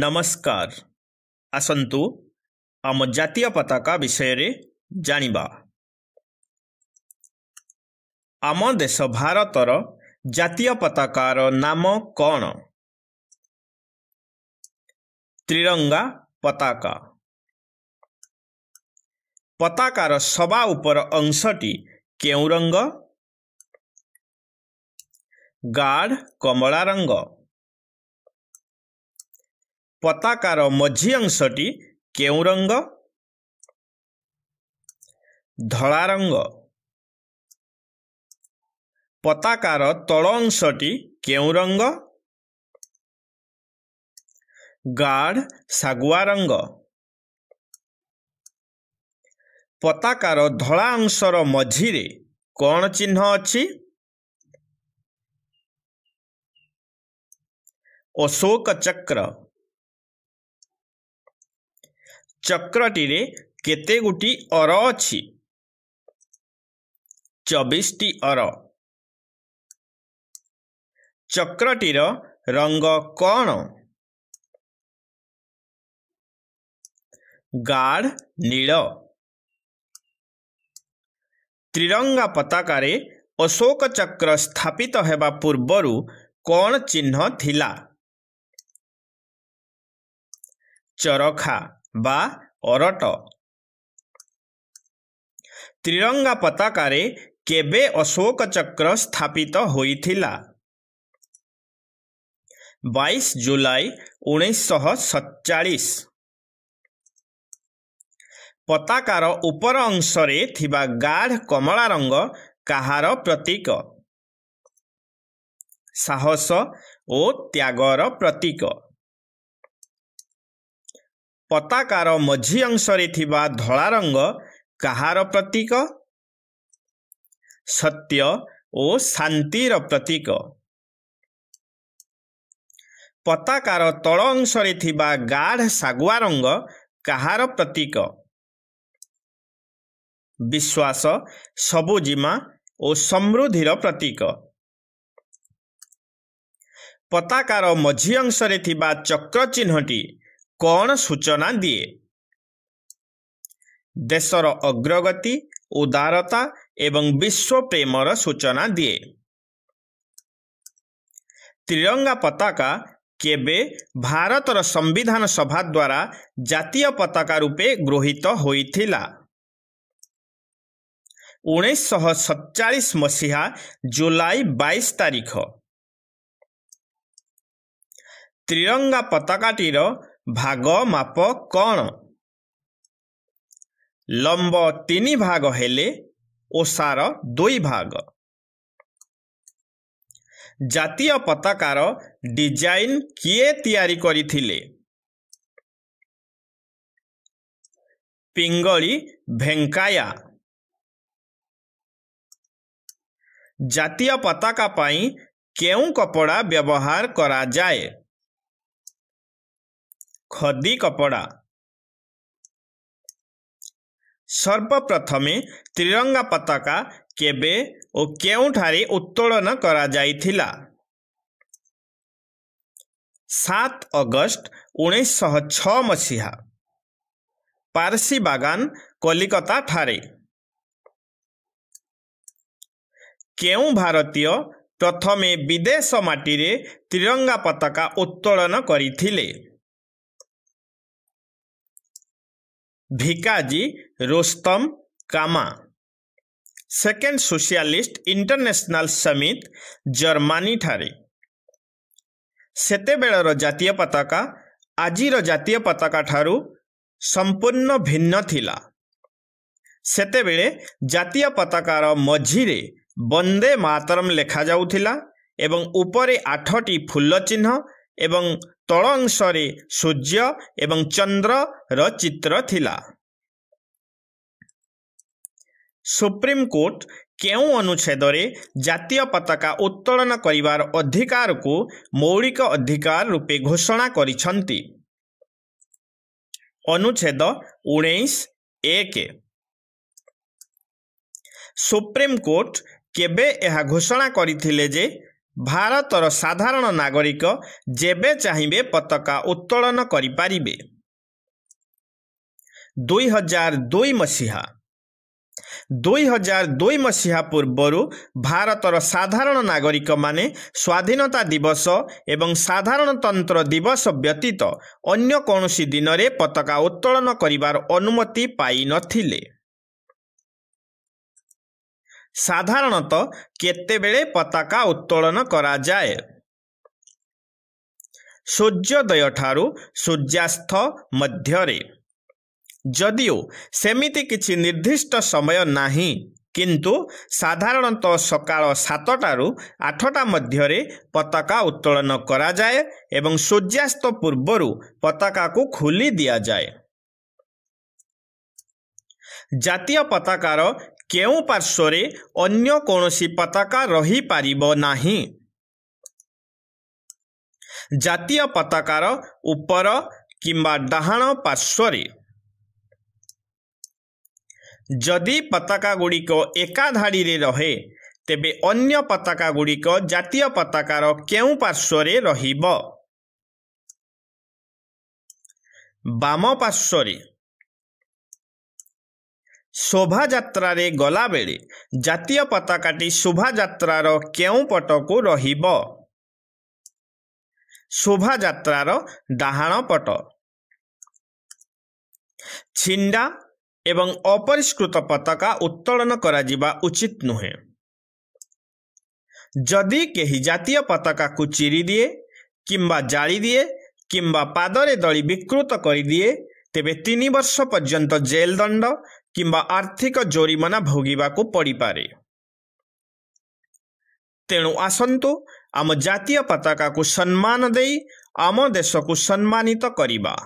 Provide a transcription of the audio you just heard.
ନମସ୍କାର ଆସନ୍ତୁ ଆମ ଜାତୀୟ ପତାକା ବିଷୟରେ ଜାଣିବା ଆମ ଦେଶ ଭାରତର ଜାତୀୟ ପତାକାର ନାମ କ'ଣ ତ୍ରିରଙ୍ଗା ପତାକା ପତାକାର ସବା ଉପର ଅଂଶଟି କେଉଁ ରଙ୍ଗ ଗାଢ଼ କମଳା ରଙ୍ଗ ପତାକାର ମଝି ଅଂଶଟି କେଉଁ ରଙ୍ଗ ଧଳା ରଙ୍ଗ ପତାକାର ତଳ ଅଂଶଟି କେଉଁ ରଙ୍ଗ ଗାଢ଼ ଶାଗୁଆ ରଙ୍ଗ ପତାକାର ଧଳା ଅଂଶର ମଝିରେ କ'ଣ ଚିହ୍ନ ଅଛି ଅଶୋକ ଚକ୍ର ଚକ୍ରଟିରେ କେତେଗୋଟି ଅର ଅଛି ଚବିଶଟି ଅର ଚକ୍ରଟିର ରଙ୍ଗ କ'ଣ ଗାର୍ଡ ନୀଳ ତ୍ରିରଙ୍ଗା ପତାକାରେ ଅଶୋକ ଚକ୍ର ସ୍ଥାପିତ ହେବା ପୂର୍ବରୁ କ'ଣ ଚିହ୍ନ ଥିଲା ଚରଖା ବା ଅରଟ ତ୍ରିରଙ୍ଗା ପତାକାରେ କେବେ ଅଶୋକ ଚକ୍ର ସ୍ଥାପିତ ହୋଇଥିଲା ବାଇଶ ଜୁଲାଇ ଉଣେଇଶହ ସତଚାଳିଶ ପତାକାର ଉପର ଅଂଶରେ ଥିବା ଗାଢ କମଳା ରଙ୍ଗ କାହାର ପ୍ରତୀକ ସାହସ ଓ ତ୍ୟାଗର ପ୍ରତୀକ ପତାକାର ମଝି ଅଂଶରେ ଥିବା ଧଳା ରଙ୍ଗ କାହାର ପ୍ରତୀକ ସତ୍ୟ ଓ ଶାନ୍ତିର ପ୍ରତୀକ ପତାକାର ତଳ ଅଂଶରେ ଥିବା ଗାଢ଼ ଶାଗୁଆ ରଙ୍ଗ କାହାର ପ୍ରତୀକ ବିଶ୍ୱାସ ସବୁଜିମା ଓ ସମୃଦ୍ଧିର ପ୍ରତୀକ ପତାକାର ମଝି ଅଂଶରେ ଥିବା ଚକ୍ର ଚିହ୍ନଟି କ'ଣ ସୂଚନା ଦିଏ ଦେଶର ଅଗ୍ରଗତି ଉଦାରତା ଏବଂ ବିଶ୍ୱପ୍ରେମର ସୂଚନା ଦିଏ ତ୍ରିରଙ୍ଗା ପତାକା କେବେ ଭାରତର ସମ୍ବିଧାନ ସଭା ଦ୍ୱାରା ଜାତୀୟ ପତାକା ରୂପେ ଗୃହୀତ ହୋଇଥିଲା ଉଣେଇଶହ ସତଚାଳିଶ ମସିହା ଜୁଲାଇ ବାଇଶ ତାରିଖ ତ୍ରିରଙ୍ଗା ପତାକାଟିର ଭାଗ ମାପ କ'ଣ ଲମ୍ବ ତିନି ଭାଗ ହେଲେ ଓସାର ଦୁଇ ଭାଗ ଜାତୀୟ ପତାକାର ଡିଜାଇନ୍ କିଏ ତିଆରି କରିଥିଲେ ପିଙ୍ଗଳି ଭେଙ୍କାୟା ଜାତୀୟ ପତାକା ପାଇଁ କେଉଁ କପଡ଼ା ବ୍ୟବହାର କରାଯାଏ ଖଦି କପଡ଼ା ସର୍ବପ୍ରଥମେ ତ୍ରିରଙ୍ଗା ପତାକା କେବେ ଓ କେଉଁଠାରେ ଉତ୍ତୋଳନ କରାଯାଇଥିଲା ସାତ ଅଗଷ୍ଟ ଉଣେଇଶହ ଛଅ ମସିହା ପାର୍ସି ବାଗାନ କଲିକତାଠାରେ କେଉଁ ଭାରତୀୟ ପ୍ରଥମେ ବିଦେଶ ମାଟିରେ ତ୍ରିରଙ୍ଗା ପତାକା ଉତ୍ତୋଳନ କରିଥିଲେ Bhikaji Rustom Cama Second Socialist International সমিত জর্মানি ঠারে সেতেবেলর জাতীয় পতাকা আজির জাতীয় পতাকা ঠারু সম্পূর্ণ ভিন্ন লা সেতবে জাতীয় পতাকার মঝিরে বন্দে মাতরম লেখা যাওয়া এবং উপরে আঠটি ফুল চিহ্ন ଏବଂ ତଳ ଅଂଶରେ ସୂର୍ଯ୍ୟ ଏବଂ ଚନ୍ଦ୍ରର ଚିତ୍ର ଥିଲା ସୁପ୍ରିମକୋର୍ଟ କେଉଁ ଅନୁଚ୍ଛେଦରେ ଜାତୀୟ ପତାକା ଉତ୍ତୋଳନ କରିବାର ଅଧିକାରକୁ ମୌଳିକ ଅଧିକାର ରୂପେ ଘୋଷଣା କରିଛନ୍ତି ଅନୁଚ୍ଛେଦ ଉଣେଇଶ ଏକ ସୁପ୍ରିମକୋର୍ଟ କେବେ ଏହା ଘୋଷଣା କରିଥିଲେ ଯେ ଭାରତର ସାଧାରଣ ନାଗରିକ ଯେବେ ଚାହିଁବେ ପତାକା ଉତ୍ତୋଳନ କରିପାରିବେ ଦୁଇହଜାର ଦୁଇ ମସିହା ଦୁଇହଜାର ଦୁଇ ମସିହା ପୂର୍ବରୁ ଭାରତର ସାଧାରଣ ନାଗରିକମାନେ ସ୍ୱାଧୀନତା ଦିବସ ଏବଂ ସାଧାରଣତନ୍ତ୍ର ଦିବସ ବ୍ୟତୀତ ଅନ୍ୟ କୌଣସି ଦିନରେ ପତାକା ଉତ୍ତୋଳନ କରିବାର ଅନୁମତି ପାଇନଥିଲେ ସାଧାରଣତଃ କେତେବେଳେ ପତାକା ଉତ୍ତୋଳନ କରାଯାଏ ସୂର୍ଯ୍ୟୋଦୟଠାରୁ ସୂର୍ଯ୍ୟାସ୍ତ ମଧ୍ୟରେ ଯଦିଓ ସେମିତି କିଛି ନିର୍ଦ୍ଦିଷ୍ଟ ସମୟ ନାହିଁ କିନ୍ତୁ ସାଧାରଣତଃ ସକାଳ ସାତଟାରୁ ଆଠଟା ମଧ୍ୟରେ ପତାକା ଉତ୍ତୋଳନ କରାଯାଏ ଏବଂ ସୂର୍ଯ୍ୟାସ୍ତ ପୂର୍ବରୁ ପତାକାକୁ ଖୋଲି ଦିଆଯାଏ ଜାତୀୟ ପତାକାର କେଉଁ ପାର୍ଶ୍ୱରେ ଅନ୍ୟ କୌଣସି ପତାକା ରହିପାରିବ ନାହିଁ ଜାତୀୟ ପତାକାର ଉପର କିମ୍ବା ଡାହାଣ ପାର୍ଶ୍ୱରେ ଯଦି ପତାକା ଗୁଡ଼ିକ ଏକା ଧାଡ଼ିରେ ରହେ ତେବେ ଅନ୍ୟ ପତାକା ଗୁଡ଼ିକ ଜାତୀୟ ପତାକାର କେଉଁ ପାର୍ଶ୍ୱରେ ରହିବ ବାମ ପାର୍ଶ୍ୱରେ ଶୋଭାଯାତ୍ରାରେ ଗଲାବେଳେ ଜାତୀୟ ପତାକାଟି ଶୋଭାଯାତ୍ରାର କେଉଁ ପଟକୁ ରହିବ ଶୋଭାଯାତ୍ରାର ଡାହାଣ ପଟ ଛିଣ୍ଡା ଏବଂ ଅପରିଷ୍କୃତ ପତାକା ଉତ୍ତୋଳନ କରାଯିବା ଉଚିତ ନୁହେଁ ଯଦି କେହି ଜାତୀୟ ପତାକାକୁ ଚିରିଦିଏ କିମ୍ବା ଜାଳିଦିଏ କିମ୍ବା ପାଦରେ ଦଳି ବିକୃତ କରିଦିଏ ତେବେ ତିନି ବର୍ଷ ପର୍ଯ୍ୟନ୍ତ ଜେଲ ଦଣ୍ଡ କିମ୍ବା ଆର୍ଥିକ ଜୋରିମାନା ଭୋଗିବାକୁ ପଡ଼ିପାରେ ତେଣୁ ଆସନ୍ତୁ ଆମ ଜାତୀୟ ପତାକାକୁ ସମ୍ମାନ ଦେଇ ଆମ ଦେଶକୁ ସମ୍ମାନିତ କରିବା